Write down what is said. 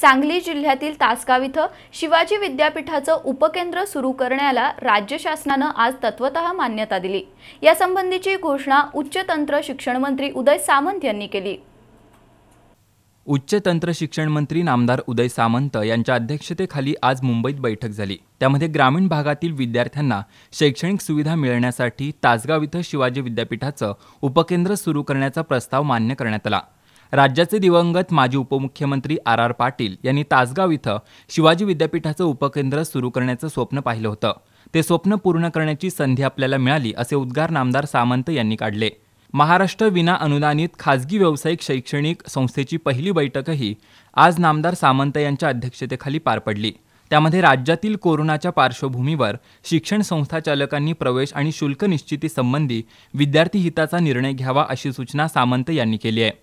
सांगली जिल्ह्यातील तासगाव इथं शिवाजी विद्यापीठाचं उपकेंद्र सुरू करण्याला राज्य शासनानं आज तत्वत मान्यता दिली यासंबंधीची घोषणा उच्च तंत्र शिक्षण मंत्री उदय सामंत यांनी केली उच्च तंत्र शिक्षण मंत्री नामदार उदय सामंत यांच्या अध्यक्षतेखाली आज मुंबईत बैठक झाली त्यामध्ये ग्रामीण भागातील विद्यार्थ्यांना शैक्षणिक सुविधा मिळण्यासाठी तासगाव इथं शिवाजी विद्यापीठाचं उपकेंद्र सुरू करण्याचा प्रस्ताव मान्य करण्यात आला राज्याचे दिवंगत माजी उपमुख्यमंत्री आर आर पाटील यांनी तासगाव इथं शिवाजी विद्यापीठाचं उपकेंद्र सुरू करण्याचं स्वप्न पाहिलं होतं ते स्वप्न पूर्ण करण्याची संधी आपल्याला मिळाली असे उद्गार नामदार सामंत यांनी काढले महाराष्ट्र विना अनुदानित खाजगी व्यावसायिक शैक्षणिक संस्थेची पहिली बैठकही आज नामदार सामंत यांच्या अध्यक्षतेखाली पार पडली त्यामध्ये राज्यातील कोरोनाच्या पार्श्वभूमीवर शिक्षण संस्था चालकांनी प्रवेश आणि शुल्क निश्चितीसंबंधी विद्यार्थी हिताचा निर्णय घ्यावा अशी सूचना सामंत यांनी केली आहे